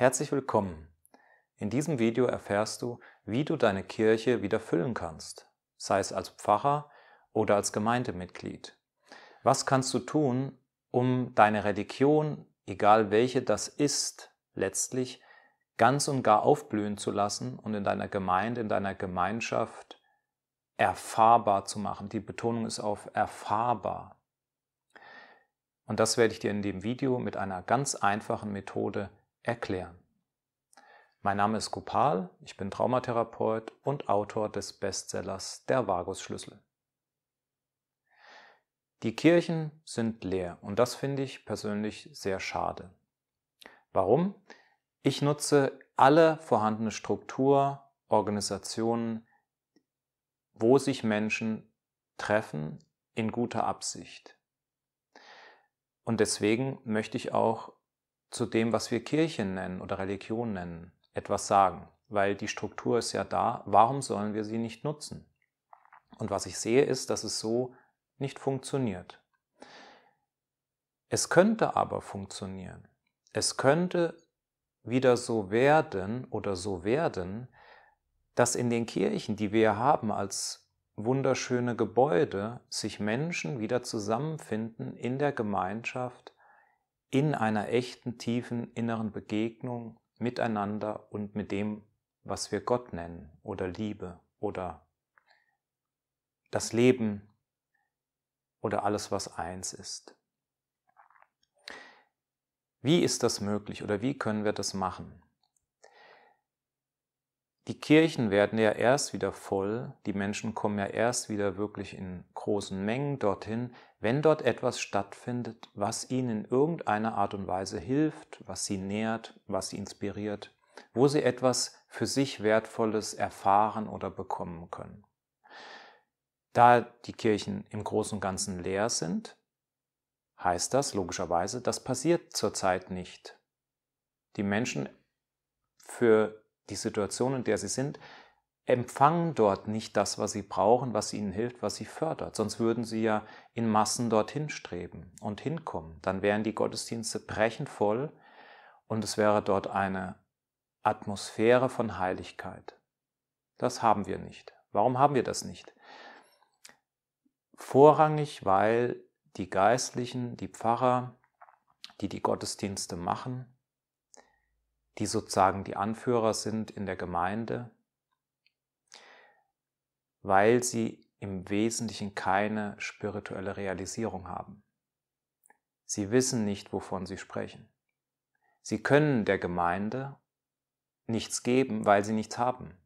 Herzlich willkommen! In diesem Video erfährst du, wie du deine Kirche wieder füllen kannst, sei es als Pfarrer oder als Gemeindemitglied. Was kannst du tun, um deine Religion, egal welche das ist, letztlich ganz und gar aufblühen zu lassen und in deiner Gemeinde, in deiner Gemeinschaft erfahrbar zu machen. Die Betonung ist auf erfahrbar. Und das werde ich dir in dem Video mit einer ganz einfachen Methode erklären. Mein Name ist Gopal, ich bin Traumatherapeut und Autor des Bestsellers Der Vagusschlüssel. Die Kirchen sind leer und das finde ich persönlich sehr schade. Warum? Ich nutze alle vorhandene Struktur, Organisationen, wo sich Menschen treffen in guter Absicht. Und deswegen möchte ich auch zu dem, was wir Kirche nennen oder Religion nennen, etwas sagen, weil die Struktur ist ja da, warum sollen wir sie nicht nutzen? Und was ich sehe ist, dass es so nicht funktioniert. Es könnte aber funktionieren. Es könnte wieder so werden oder so werden, dass in den Kirchen, die wir haben als wunderschöne Gebäude, sich Menschen wieder zusammenfinden in der Gemeinschaft, in einer echten, tiefen inneren Begegnung miteinander und mit dem, was wir Gott nennen oder Liebe oder das Leben oder alles, was eins ist. Wie ist das möglich oder wie können wir das machen? Die Kirchen werden ja erst wieder voll, die Menschen kommen ja erst wieder wirklich in großen Mengen dorthin, wenn dort etwas stattfindet, was ihnen in irgendeiner Art und Weise hilft, was sie nährt, was sie inspiriert, wo sie etwas für sich Wertvolles erfahren oder bekommen können. Da die Kirchen im Großen und Ganzen leer sind, heißt das logischerweise, das passiert zurzeit nicht. Die Menschen für die Situation, in der sie sind, empfangen dort nicht das, was sie brauchen, was ihnen hilft, was sie fördert. Sonst würden sie ja in Massen dorthin streben und hinkommen. Dann wären die Gottesdienste brechend voll und es wäre dort eine Atmosphäre von Heiligkeit. Das haben wir nicht. Warum haben wir das nicht? Vorrangig, weil die Geistlichen, die Pfarrer, die die Gottesdienste machen, die sozusagen die Anführer sind in der Gemeinde, weil sie im Wesentlichen keine spirituelle Realisierung haben. Sie wissen nicht, wovon sie sprechen. Sie können der Gemeinde nichts geben, weil sie nichts haben.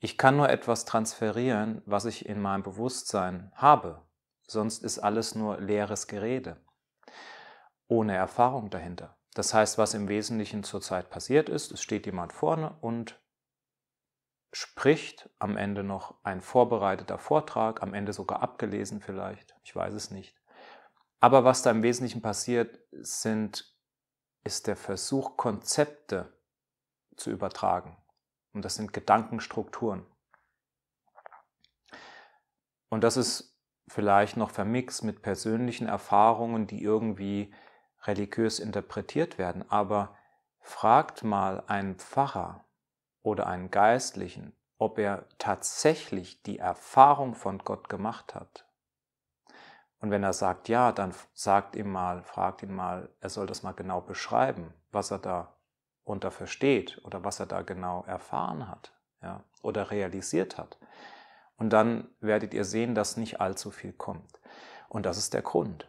Ich kann nur etwas transferieren, was ich in meinem Bewusstsein habe, sonst ist alles nur leeres Gerede, ohne Erfahrung dahinter. Das heißt, was im Wesentlichen zurzeit passiert ist, es steht jemand vorne und spricht, am Ende noch ein vorbereiteter Vortrag, am Ende sogar abgelesen vielleicht, ich weiß es nicht. Aber was da im Wesentlichen passiert, sind, ist der Versuch, Konzepte zu übertragen. Und das sind Gedankenstrukturen. Und das ist vielleicht noch vermixt mit persönlichen Erfahrungen, die irgendwie religiös interpretiert werden. Aber fragt mal einen Pfarrer, oder einen Geistlichen, ob er tatsächlich die Erfahrung von Gott gemacht hat. Und wenn er sagt ja, dann sagt ihm mal, fragt ihn mal, er soll das mal genau beschreiben, was er da unter versteht oder was er da genau erfahren hat ja, oder realisiert hat. Und dann werdet ihr sehen, dass nicht allzu viel kommt. Und das ist der Grund.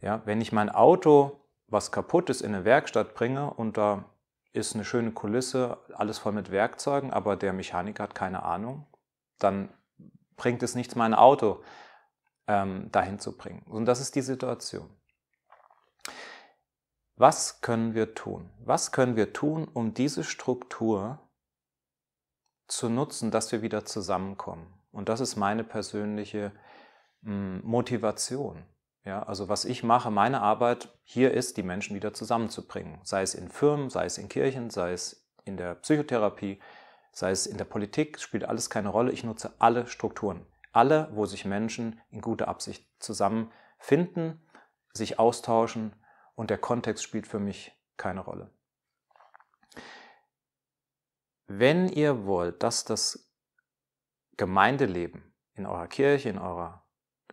Ja, wenn ich mein Auto, was kaputt ist, in eine Werkstatt bringe und da ist eine schöne Kulisse, alles voll mit Werkzeugen, aber der Mechaniker hat keine Ahnung, dann bringt es nichts, mein Auto ähm, dahin zu bringen. Und das ist die Situation. Was können wir tun? Was können wir tun, um diese Struktur zu nutzen, dass wir wieder zusammenkommen? Und das ist meine persönliche hm, Motivation. Ja, also was ich mache, meine Arbeit hier ist, die Menschen wieder zusammenzubringen. Sei es in Firmen, sei es in Kirchen, sei es in der Psychotherapie, sei es in der Politik, spielt alles keine Rolle. Ich nutze alle Strukturen. Alle, wo sich Menschen in guter Absicht zusammenfinden, sich austauschen und der Kontext spielt für mich keine Rolle. Wenn ihr wollt, dass das Gemeindeleben in eurer Kirche, in eurer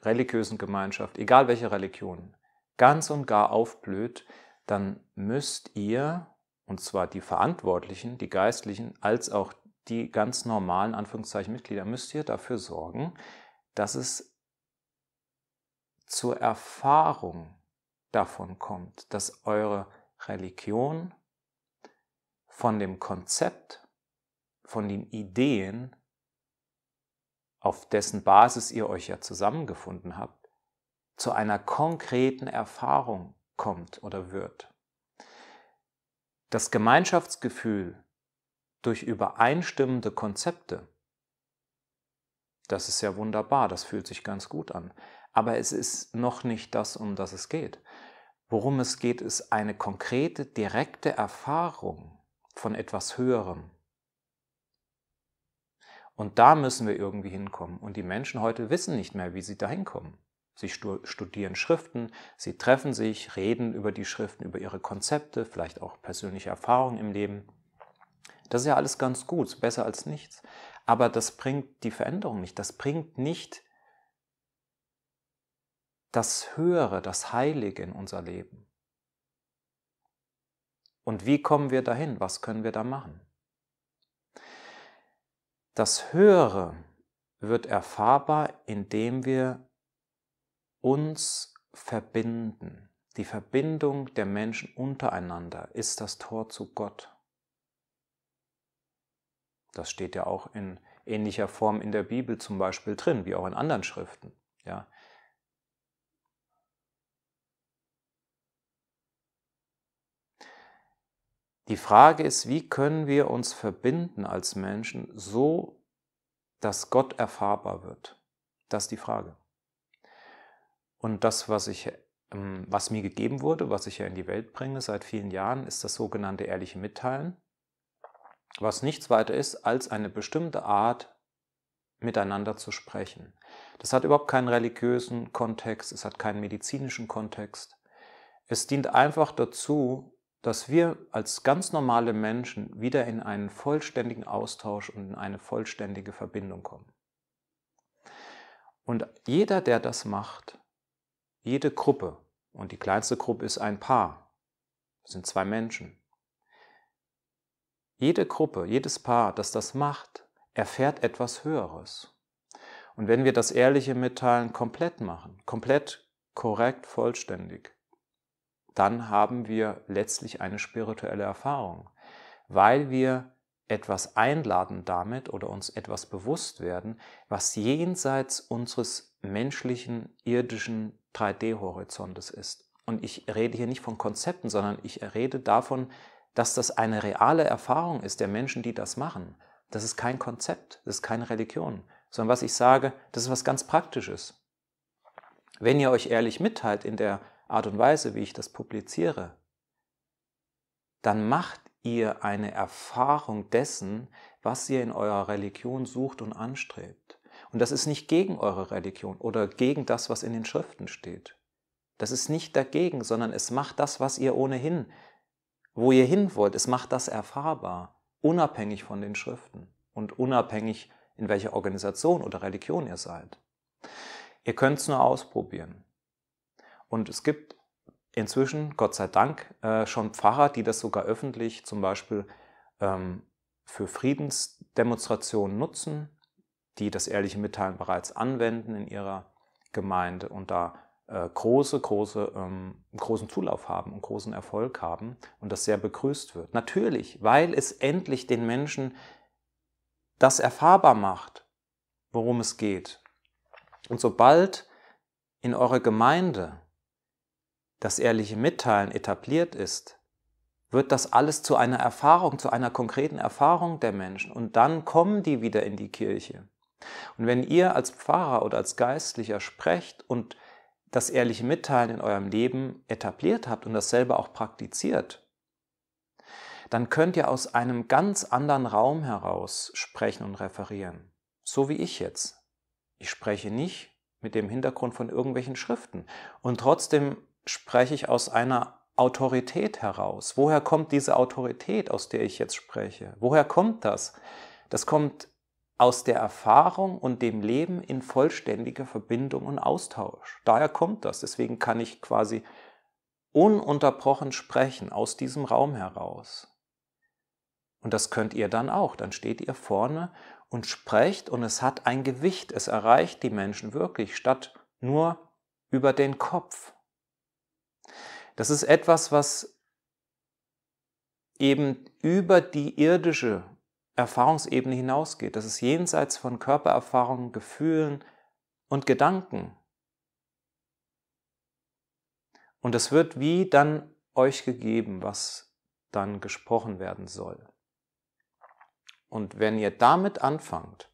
religiösen Gemeinschaft, egal welche Religion, ganz und gar aufblüht, dann müsst ihr, und zwar die Verantwortlichen, die Geistlichen, als auch die ganz normalen Anführungszeichen Mitglieder, müsst ihr dafür sorgen, dass es zur Erfahrung davon kommt, dass eure Religion von dem Konzept, von den Ideen auf dessen Basis ihr euch ja zusammengefunden habt, zu einer konkreten Erfahrung kommt oder wird. Das Gemeinschaftsgefühl durch übereinstimmende Konzepte, das ist ja wunderbar, das fühlt sich ganz gut an, aber es ist noch nicht das, um das es geht. Worum es geht, ist eine konkrete, direkte Erfahrung von etwas Höherem, und da müssen wir irgendwie hinkommen. Und die Menschen heute wissen nicht mehr, wie sie da hinkommen. Sie studieren Schriften, sie treffen sich, reden über die Schriften, über ihre Konzepte, vielleicht auch persönliche Erfahrungen im Leben. Das ist ja alles ganz gut, besser als nichts. Aber das bringt die Veränderung nicht. Das bringt nicht das Höhere, das Heilige in unser Leben. Und wie kommen wir dahin? Was können wir da machen? Das Höhere wird erfahrbar, indem wir uns verbinden. Die Verbindung der Menschen untereinander ist das Tor zu Gott. Das steht ja auch in ähnlicher Form in der Bibel zum Beispiel drin, wie auch in anderen Schriften. Ja, Die Frage ist, wie können wir uns verbinden als Menschen so, dass Gott erfahrbar wird? Das ist die Frage. Und das, was, ich, ähm, was mir gegeben wurde, was ich ja in die Welt bringe seit vielen Jahren, ist das sogenannte ehrliche Mitteilen, was nichts weiter ist als eine bestimmte Art, miteinander zu sprechen. Das hat überhaupt keinen religiösen Kontext, es hat keinen medizinischen Kontext. Es dient einfach dazu, dass wir als ganz normale Menschen wieder in einen vollständigen Austausch und in eine vollständige Verbindung kommen. Und jeder, der das macht, jede Gruppe, und die kleinste Gruppe ist ein Paar, sind zwei Menschen, jede Gruppe, jedes Paar, das das macht, erfährt etwas Höheres. Und wenn wir das Ehrliche mitteilen, komplett machen, komplett, korrekt, vollständig, dann haben wir letztlich eine spirituelle Erfahrung, weil wir etwas einladen damit oder uns etwas bewusst werden, was jenseits unseres menschlichen, irdischen 3D-Horizontes ist. Und ich rede hier nicht von Konzepten, sondern ich rede davon, dass das eine reale Erfahrung ist der Menschen, die das machen. Das ist kein Konzept, das ist keine Religion, sondern was ich sage, das ist was ganz Praktisches. Wenn ihr euch ehrlich mitteilt in der Art und Weise, wie ich das publiziere, dann macht ihr eine Erfahrung dessen, was ihr in eurer Religion sucht und anstrebt. Und das ist nicht gegen eure Religion oder gegen das, was in den Schriften steht. Das ist nicht dagegen, sondern es macht das, was ihr ohnehin, wo ihr hin wollt, es macht das erfahrbar, unabhängig von den Schriften und unabhängig, in welcher Organisation oder Religion ihr seid. Ihr könnt es nur ausprobieren. Und es gibt inzwischen, Gott sei Dank, äh, schon Pfarrer, die das sogar öffentlich zum Beispiel ähm, für Friedensdemonstrationen nutzen, die das ehrliche Mitteilen bereits anwenden in ihrer Gemeinde und da äh, große, große, ähm, großen Zulauf haben und großen Erfolg haben und das sehr begrüßt wird. Natürlich, weil es endlich den Menschen das erfahrbar macht, worum es geht. Und sobald in eurer Gemeinde das ehrliche Mitteilen etabliert ist, wird das alles zu einer Erfahrung, zu einer konkreten Erfahrung der Menschen. Und dann kommen die wieder in die Kirche. Und wenn ihr als Pfarrer oder als Geistlicher sprecht und das ehrliche Mitteilen in eurem Leben etabliert habt und das selber auch praktiziert, dann könnt ihr aus einem ganz anderen Raum heraus sprechen und referieren. So wie ich jetzt. Ich spreche nicht mit dem Hintergrund von irgendwelchen Schriften. Und trotzdem spreche ich aus einer Autorität heraus? Woher kommt diese Autorität, aus der ich jetzt spreche? Woher kommt das? Das kommt aus der Erfahrung und dem Leben in vollständiger Verbindung und Austausch. Daher kommt das. Deswegen kann ich quasi ununterbrochen sprechen aus diesem Raum heraus. Und das könnt ihr dann auch. Dann steht ihr vorne und sprecht und es hat ein Gewicht. Es erreicht die Menschen wirklich, statt nur über den Kopf. Das ist etwas, was eben über die irdische Erfahrungsebene hinausgeht. Das ist jenseits von Körpererfahrungen, Gefühlen und Gedanken. Und es wird wie dann euch gegeben, was dann gesprochen werden soll. Und wenn ihr damit anfangt,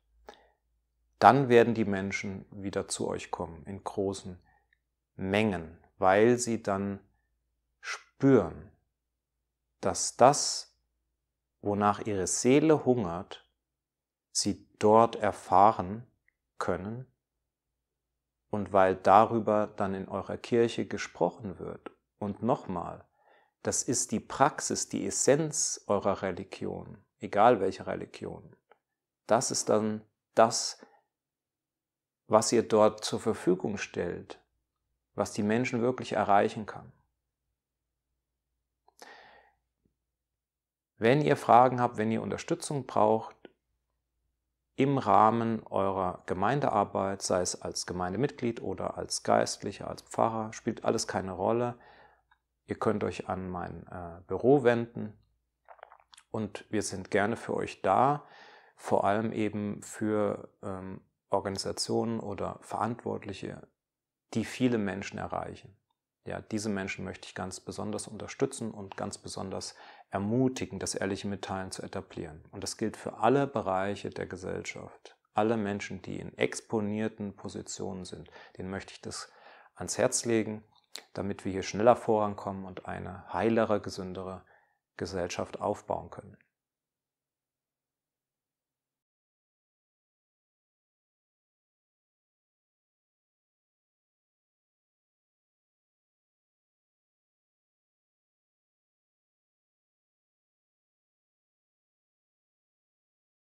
dann werden die Menschen wieder zu euch kommen in großen Mengen weil sie dann spüren, dass das, wonach ihre Seele hungert, sie dort erfahren können und weil darüber dann in eurer Kirche gesprochen wird. Und nochmal, das ist die Praxis, die Essenz eurer Religion, egal welche Religion. Das ist dann das, was ihr dort zur Verfügung stellt, was die Menschen wirklich erreichen kann. Wenn ihr Fragen habt, wenn ihr Unterstützung braucht, im Rahmen eurer Gemeindearbeit, sei es als Gemeindemitglied oder als Geistlicher, als Pfarrer, spielt alles keine Rolle. Ihr könnt euch an mein äh, Büro wenden und wir sind gerne für euch da, vor allem eben für ähm, Organisationen oder Verantwortliche die viele Menschen erreichen. Ja, diese Menschen möchte ich ganz besonders unterstützen und ganz besonders ermutigen, das ehrliche Mitteilen zu etablieren. Und das gilt für alle Bereiche der Gesellschaft. Alle Menschen, die in exponierten Positionen sind, denen möchte ich das ans Herz legen, damit wir hier schneller vorankommen und eine heilere, gesündere Gesellschaft aufbauen können.